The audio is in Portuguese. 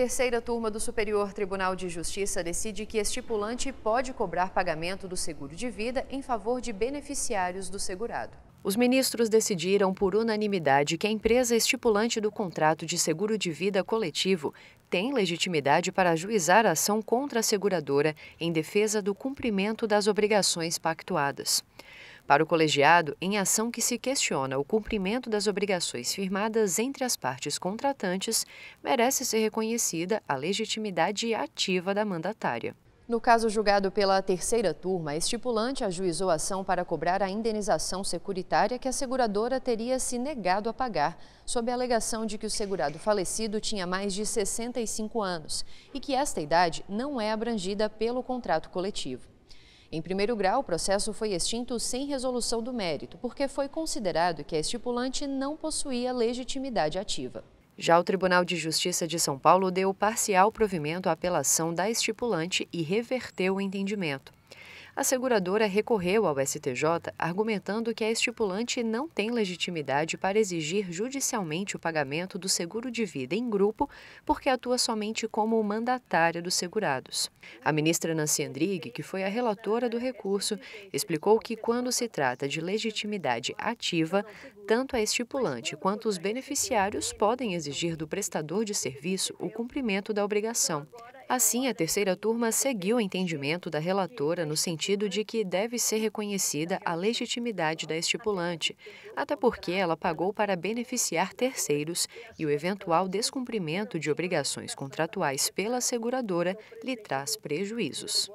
Terceira turma do Superior Tribunal de Justiça decide que estipulante pode cobrar pagamento do seguro de vida em favor de beneficiários do segurado. Os ministros decidiram por unanimidade que a empresa estipulante do contrato de seguro de vida coletivo tem legitimidade para ajuizar a ação contra a seguradora em defesa do cumprimento das obrigações pactuadas. Para o colegiado, em ação que se questiona o cumprimento das obrigações firmadas entre as partes contratantes, merece ser reconhecida a legitimidade ativa da mandatária. No caso julgado pela terceira turma, a estipulante ajuizou a ação para cobrar a indenização securitária que a seguradora teria se negado a pagar, sob a alegação de que o segurado falecido tinha mais de 65 anos e que esta idade não é abrangida pelo contrato coletivo. Em primeiro grau, o processo foi extinto sem resolução do mérito, porque foi considerado que a estipulante não possuía legitimidade ativa. Já o Tribunal de Justiça de São Paulo deu parcial provimento à apelação da estipulante e reverteu o entendimento. A seguradora recorreu ao STJ, argumentando que a estipulante não tem legitimidade para exigir judicialmente o pagamento do seguro de vida em grupo, porque atua somente como mandatária dos segurados. A ministra Nancy Andrighi, que foi a relatora do recurso, explicou que quando se trata de legitimidade ativa, tanto a estipulante quanto os beneficiários podem exigir do prestador de serviço o cumprimento da obrigação. Assim, a terceira turma seguiu o entendimento da relatora no sentido de que deve ser reconhecida a legitimidade da estipulante, até porque ela pagou para beneficiar terceiros e o eventual descumprimento de obrigações contratuais pela seguradora lhe traz prejuízos.